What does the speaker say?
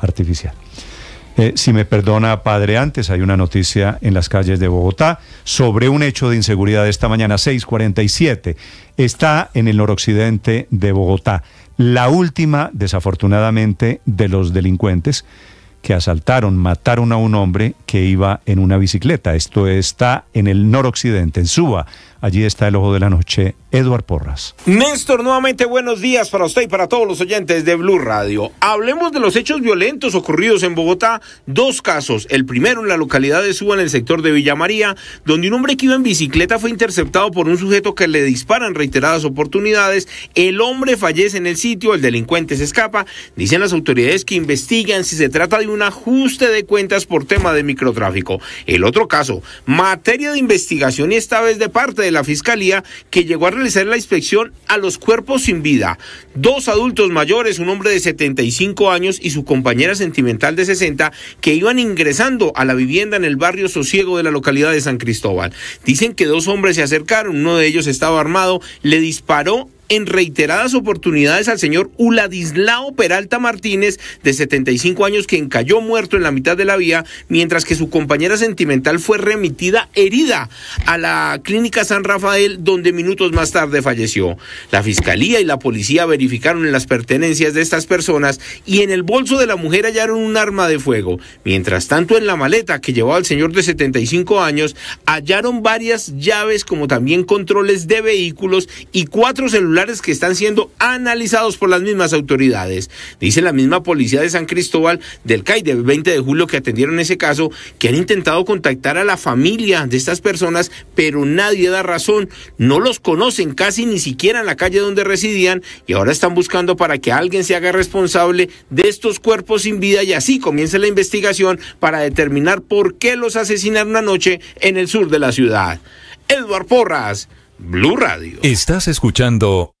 artificial. Eh, si me perdona, padre, antes hay una noticia en las calles de Bogotá sobre un hecho de inseguridad esta mañana, 6:47. Está en el noroccidente de Bogotá. La última, desafortunadamente, de los delincuentes que asaltaron, mataron a un hombre que iba en una bicicleta. Esto está en el noroccidente, en Suba. Allí está el ojo de la noche, Eduard Porras. Néstor, nuevamente buenos días para usted y para todos los oyentes de Blue Radio. Hablemos de los hechos violentos ocurridos en Bogotá. Dos casos. El primero en la localidad de Suba, en el sector de Villa María, donde un hombre que iba en bicicleta fue interceptado por un sujeto que le dispara en reiteradas oportunidades. El hombre fallece en el sitio, el delincuente se escapa. Dicen las autoridades que investigan si se trata de un ajuste de cuentas por tema de microtráfico. El otro caso, materia de investigación y esta vez de parte de la Fiscalía que llegó a realizar la inspección a los cuerpos sin vida. Dos adultos mayores, un hombre de 75 años y su compañera sentimental de 60, que iban ingresando a la vivienda en el barrio Sosiego de la localidad de San Cristóbal. Dicen que dos hombres se acercaron, uno de ellos estaba armado, le disparó en reiteradas oportunidades al señor Uladislao Peralta Martínez, de 75 años, que cayó muerto en la mitad de la vía, mientras que su compañera sentimental fue remitida herida a la clínica San Rafael, donde minutos más tarde falleció. La fiscalía y la policía verificaron las pertenencias de estas personas y en el bolso de la mujer hallaron un arma de fuego. Mientras tanto, en la maleta que llevó al señor de 75 años, hallaron varias llaves como también controles de vehículos y cuatro celulares que están siendo analizados por las mismas autoridades. Dice la misma policía de San Cristóbal del CAI del 20 de julio que atendieron ese caso, que han intentado contactar a la familia de estas personas, pero nadie da razón. No los conocen casi ni siquiera en la calle donde residían y ahora están buscando para que alguien se haga responsable de estos cuerpos sin vida y así comience la investigación para determinar por qué los asesinaron anoche en el sur de la ciudad. Edward Porras. Blue Radio. Estás escuchando